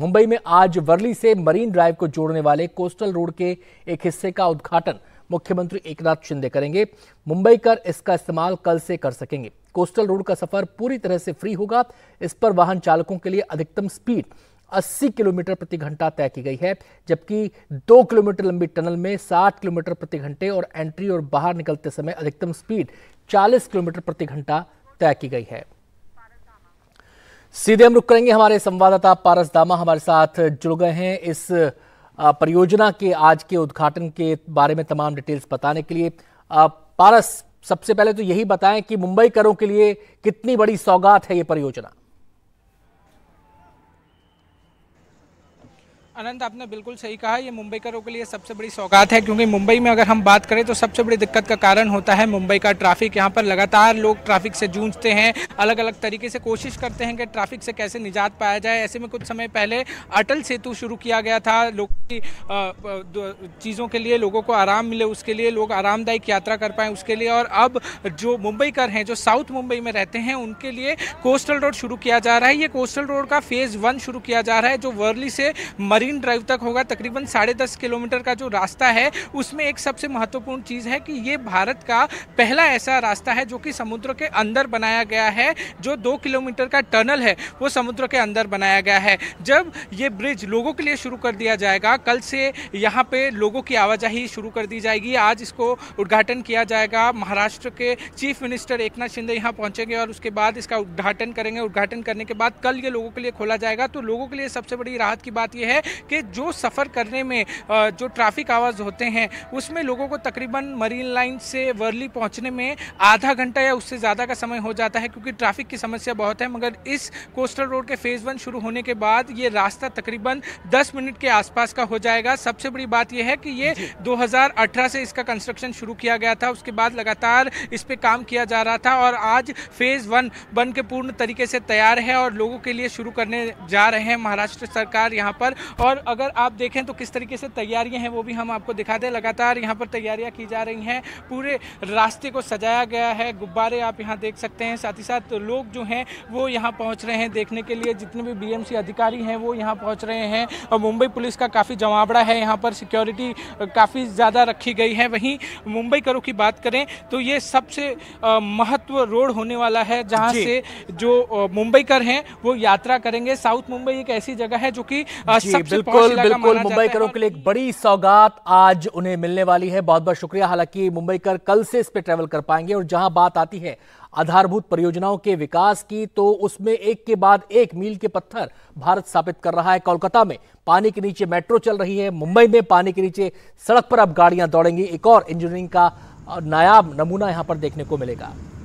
मुंबई में आज वर्ली से मरीन ड्राइव को जोड़ने वाले कोस्टल रोड के एक हिस्से का उद्घाटन मुख्यमंत्री एकनाथ शिंदे करेंगे मुंबई कर इसका इस्तेमाल कल से कर सकेंगे कोस्टल रोड का सफर पूरी तरह से फ्री होगा इस पर वाहन चालकों के लिए अधिकतम स्पीड 80 किलोमीटर प्रति घंटा तय की गई है जबकि दो किलोमीटर लंबी टनल में 60 किलोमीटर प्रति घंटे और एंट्री और बाहर निकलते समय अधिकतम स्पीड 40 किलोमीटर प्रति घंटा तय की गई है सीधे हम रुक करेंगे हमारे संवाददाता पारस दामा हमारे साथ जुड़ गए हैं इस परियोजना के आज के उद्घाटन के बारे में तमाम डिटेल्स बताने के लिए पारस सबसे पहले तो यही बताएं कि मुंबई करों के लिए कितनी बड़ी सौगात है ये परियोजना अनंत आपने बिल्कुल सही कहा ये मुंबई के लिए सबसे बड़ी सौगात है क्योंकि मुंबई में अगर हम बात करें तो सबसे बड़ी दिक्कत का कारण होता है मुंबई का ट्रैफिक यहाँ पर लगातार लोग ट्रैफिक से जूझते हैं अलग अलग तरीके से कोशिश करते हैं कि ट्रैफिक से कैसे निजात पाया जाए ऐसे में कुछ समय पहले अटल सेतु शुरू किया गया था लोग की चीज़ों के लिए लोगों को आराम मिले उसके लिए लोग आरामदायक यात्रा कर पाएँ उसके लिए और अब जो मुंबई कर हैं जो साउथ मुंबई में रहते हैं उनके लिए कोस्टल रोड शुरू किया जा रहा है ये कोस्टल रोड का फेज़ वन शुरू किया जा रहा है जो वर्ली से मरी मरीन ड्राइव तक होगा तकरीबन साढ़े दस किलोमीटर का जो रास्ता है उसमें एक सबसे महत्वपूर्ण चीज़ है कि ये भारत का पहला ऐसा रास्ता है जो कि समुद्र के अंदर बनाया गया है जो दो किलोमीटर का टनल है वो समुद्र के अंदर बनाया गया है जब ये ब्रिज लोगों के लिए शुरू कर दिया जाएगा कल से यहाँ पे लोगों की आवाजाही शुरू कर दी जाएगी आज इसको उद्घाटन किया जाएगा महाराष्ट्र के चीफ मिनिस्टर एक शिंदे यहाँ पहुँचेंगे और उसके बाद इसका उद्घाटन करेंगे उद्घाटन करने के बाद कल ये लोगों के लिए खोला जाएगा तो लोगों के लिए सबसे बड़ी राहत की बात यह है कि जो सफ़र करने में जो ट्रैफिक आवाज़ होते हैं उसमें लोगों को तकरीबन मरीन लाइन से वर्ली पहुँचने में आधा घंटा या उससे ज़्यादा का समय हो जाता है क्योंकि ट्रैफिक की समस्या बहुत है मगर इस कोस्टल रोड के फेज़ वन शुरू होने के बाद ये रास्ता तकरीबन दस मिनट के आसपास का हो जाएगा सबसे बड़ी बात यह है कि ये दो से इसका कंस्ट्रक्शन शुरू किया गया था उसके बाद लगातार इस पर काम किया जा रहा था और आज फेज़ वन बन के पूर्ण तरीके से तैयार है और लोगों के लिए शुरू करने जा रहे हैं महाराष्ट्र सरकार यहाँ पर और अगर आप देखें तो किस तरीके से तैयारियां हैं वो भी हम आपको दिखा दें लगातार यहाँ पर तैयारियां की जा रही हैं पूरे रास्ते को सजाया गया है गुब्बारे आप यहाँ देख सकते हैं साथ ही साथ लोग जो हैं वो यहाँ पहुँच रहे हैं देखने के लिए जितने भी बीएमसी अधिकारी हैं वो यहाँ पहुँच रहे हैं और मुंबई पुलिस का काफ़ी जमावड़ा है यहाँ पर सिक्योरिटी काफ़ी ज़्यादा रखी गई है वहीं मुंबई करो की बात करें तो ये सबसे महत्व रोड होने वाला है जहाँ से जो मुंबईकर हैं वो यात्रा करेंगे साउथ मुंबई एक ऐसी जगह है जो कि सबसे बिल्कुल बिल्कुल मुंबई करों के लिए एक बड़ी सौगात आज उन्हें मिलने वाली है बहुत बहुत शुक्रिया हालांकि मुंबई कर कल से इस पे ट्रेवल कर पाएंगे और जहां बात आती है आधारभूत परियोजनाओं के विकास की तो उसमें एक के बाद एक मील के पत्थर भारत स्थापित कर रहा है कोलकाता में पानी के नीचे मेट्रो चल रही है मुंबई में पानी के नीचे सड़क पर अब गाड़ियां दौड़ेंगी एक और इंजीनियरिंग का नायाब नमूना यहां पर देखने को मिलेगा